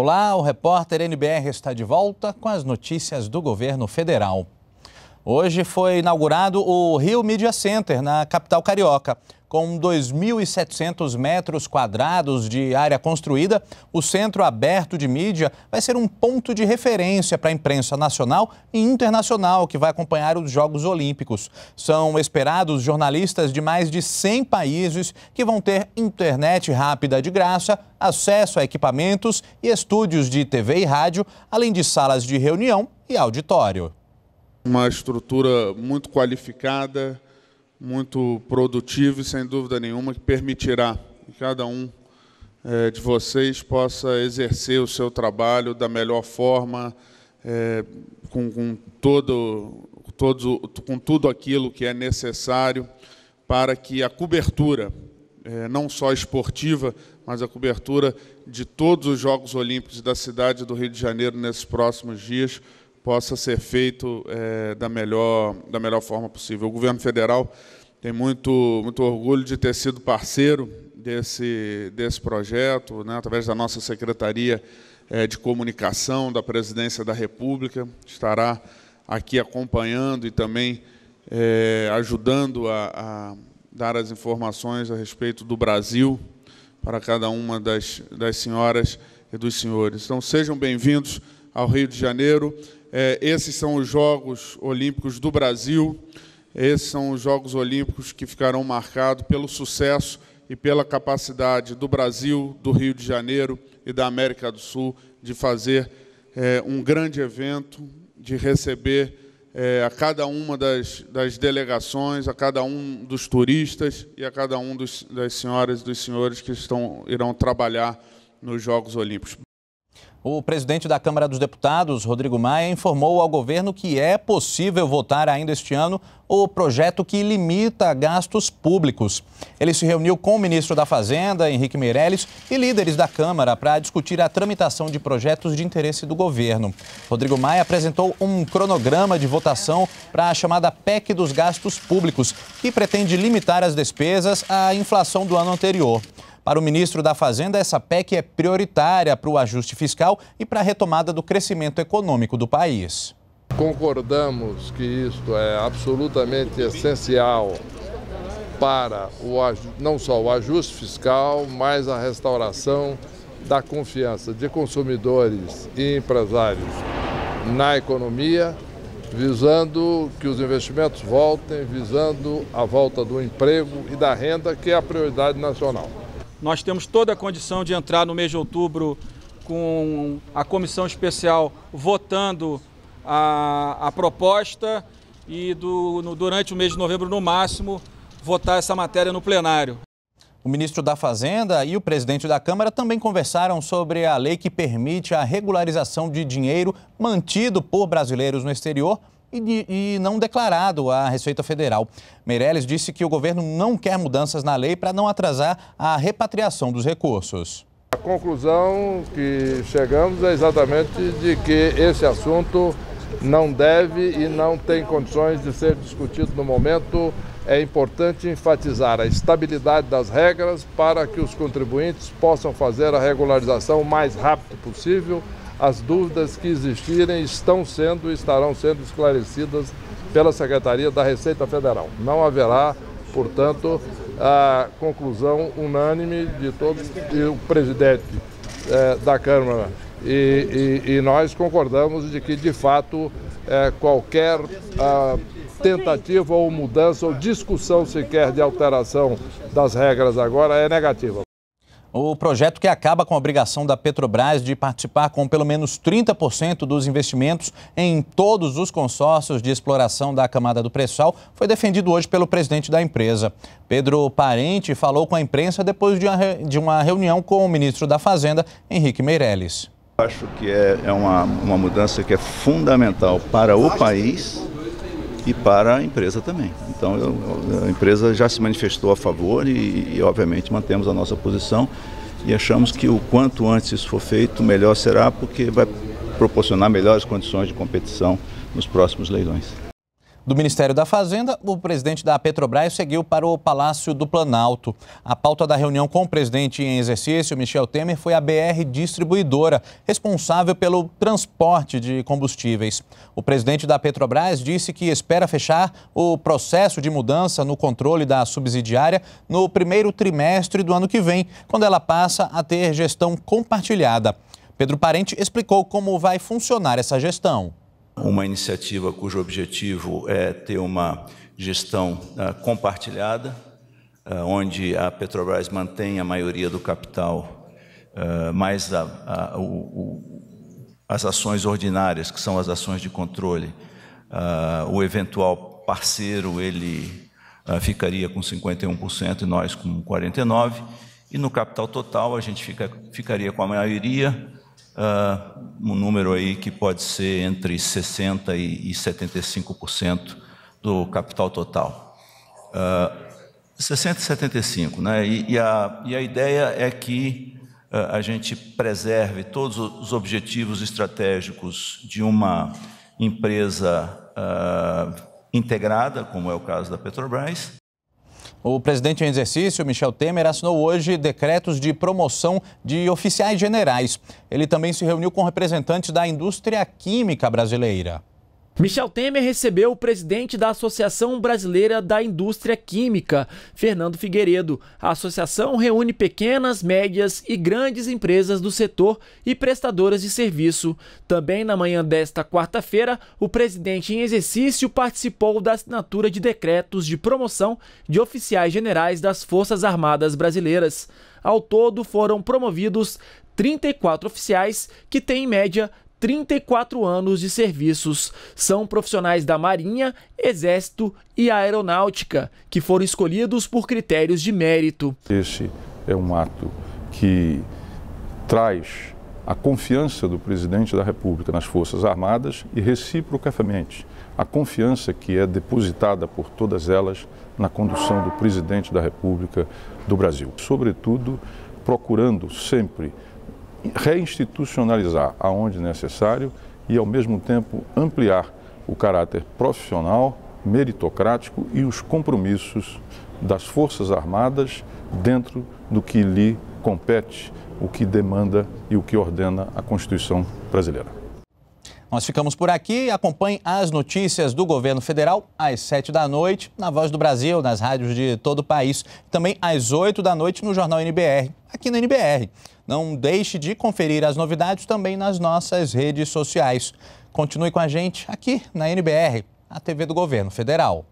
Olá, o repórter NBR está de volta com as notícias do governo federal. Hoje foi inaugurado o Rio Media Center, na capital carioca. Com 2.700 metros quadrados de área construída, o Centro Aberto de Mídia vai ser um ponto de referência para a imprensa nacional e internacional que vai acompanhar os Jogos Olímpicos. São esperados jornalistas de mais de 100 países que vão ter internet rápida de graça, acesso a equipamentos e estúdios de TV e rádio, além de salas de reunião e auditório uma estrutura muito qualificada, muito produtiva e, sem dúvida nenhuma, que permitirá que cada um é, de vocês possa exercer o seu trabalho da melhor forma, é, com, com, todo, todo, com tudo aquilo que é necessário para que a cobertura, é, não só esportiva, mas a cobertura de todos os Jogos Olímpicos da cidade do Rio de Janeiro nesses próximos dias, possa ser feito é, da, melhor, da melhor forma possível. O governo federal tem muito, muito orgulho de ter sido parceiro desse, desse projeto, né, através da nossa Secretaria é, de Comunicação da Presidência da República, estará aqui acompanhando e também é, ajudando a, a, dar as informações a respeito do Brasil para cada uma das, das senhoras e dos senhores. Então, sejam bem-vindos ao Rio de Janeiro. É, esses são os Jogos Olímpicos do Brasil. Esses são os Jogos Olímpicos que ficarão marcados pelo sucesso e pela capacidade do Brasil, do Rio de Janeiro e da América do Sul de fazer é, um grande evento, de receber é, a cada uma das, das, delegações, a cada um dos turistas e a cada um dos, das senhoras e dos senhores que estão, irão trabalhar nos Jogos Olímpicos. O presidente da Câmara dos Deputados, Rodrigo Maia, informou ao governo que é possível votar ainda este ano o projeto que limita gastos públicos. Ele se reuniu com o ministro da Fazenda, Henrique Meirelles, e líderes da Câmara para discutir a tramitação de projetos de interesse do governo. Rodrigo Maia apresentou um cronograma de votação para a chamada PEC dos gastos públicos, que pretende limitar as despesas à inflação do ano anterior. Para o ministro da Fazenda, essa PEC é prioritária para o ajuste fiscal e para a retomada do crescimento econômico do país. Concordamos que isto é absolutamente essencial para o, não só o ajuste fiscal, mas a restauração da confiança de consumidores e empresários na economia, visando que os investimentos voltem, visando a volta do emprego e da renda, que é a prioridade nacional. Nós temos toda a condição de entrar no mês de outubro com a comissão especial votando a, a proposta e do, no, durante o mês de novembro, no máximo, votar essa matéria no plenário. O ministro da Fazenda e o presidente da Câmara também conversaram sobre a lei que permite a regularização de dinheiro mantido por brasileiros no exterior e, de, e, não declarado à Receita Federal. Meirelles disse que o governo não quer mudanças na lei para não atrasar a repatriação dos recursos. A conclusão que chegamos é exatamente de que esse assunto não deve e não tem condições de ser discutido no momento. É importante enfatizar a estabilidade das regras para que os contribuintes possam fazer a regularização o mais rápido possível as dúvidas que existirem estão sendo e estarão sendo esclarecidas pela Secretaria da Receita Federal. Não haverá, portanto, a conclusão unânime de todos e o presidente é, da Câmara e, e, e, nós concordamos de que, de fato, é, qualquer tentativa ou mudança ou discussão sequer de alteração das regras agora é negativa o projeto que acaba com a obrigação da Petrobras de participar com pelo menos 30% dos investimentos em todos os consórcios de exploração da camada do pré-sal foi defendido hoje pelo presidente da empresa. Pedro Parente falou com a imprensa depois de uma, de uma reunião com o ministro da Fazenda, Henrique Meirelles. Acho que é, é uma, uma mudança que é fundamental para o país e para a empresa também. Então eu, a empresa já se manifestou a favor e, e, obviamente mantemos a nossa posição e achamos que o quanto antes isso for feito, melhor será, porque vai proporcionar melhores condições de competição nos próximos leilões. Do Ministério da Fazenda, o presidente da Petrobras seguiu para o Palácio do Planalto. A pauta da reunião com o presidente em exercício, Michel Temer, foi a BR Distribuidora, responsável pelo transporte de combustíveis. O presidente da Petrobras disse que espera fechar o processo de mudança no controle da subsidiária no primeiro trimestre do ano que vem, quando ela passa a ter gestão compartilhada. Pedro Parente explicou como vai funcionar essa gestão uma iniciativa cujo objetivo é ter uma gestão ah, compartilhada, ah, onde a Petrobras mantém a maioria do capital, ah, mas a, a, o, as ações ordinárias, que são as ações de controle, o eventual parceiro ele ficaria com 51% e nós com 49%, e no capital total a gente fica, ficaria com a maioria, uh, um número aí que pode ser entre 60% e 75% do capital total. Uh, ah, 60 e 75, né? E, e, a, e a ideia é que uh, a gente preserve todos os objetivos estratégicos de uma empresa integrada, como é o caso da Petrobras, o presidente em exercício, Michel Temer, assinou hoje decretos de promoção de oficiais generais. Ele também se reuniu com representantes da indústria química brasileira. Michel Temer recebeu o presidente da Associação Brasileira da Indústria Química, Fernando Figueiredo. A associação reúne pequenas, médias e grandes empresas do setor e prestadoras de serviço. Também na manhã desta quarta-feira, o presidente em exercício participou da assinatura de decretos de promoção de oficiais generais das Forças Armadas Brasileiras. Ao todo, foram promovidos 34 oficiais que têm em média 34 anos de serviços. São profissionais da Marinha, Exército e Aeronáutica, que foram escolhidos por critérios de mérito. Esse é um ato que traz a confiança do presidente da República nas Forças Armadas e, reciprocamente, a confiança que é depositada por todas elas na condução do presidente da República do Brasil. Sobretudo, procurando sempre reinstitucionalizar aonde necessário e, ao mesmo tempo, ampliar o caráter profissional, meritocrático e os compromissos das Forças Armadas dentro do que lhe compete, o que demanda e o que ordena a Constituição brasileira. Nós ficamos por aqui. Acompanhe as notícias do governo federal às sete da noite, na Voz do Brasil, nas rádios de todo o país. Também às oito da noite no Jornal NBR, aqui na NBR. Não deixe de conferir as novidades também nas nossas redes sociais. Continue com a gente aqui na NBR, a TV do Governo Federal.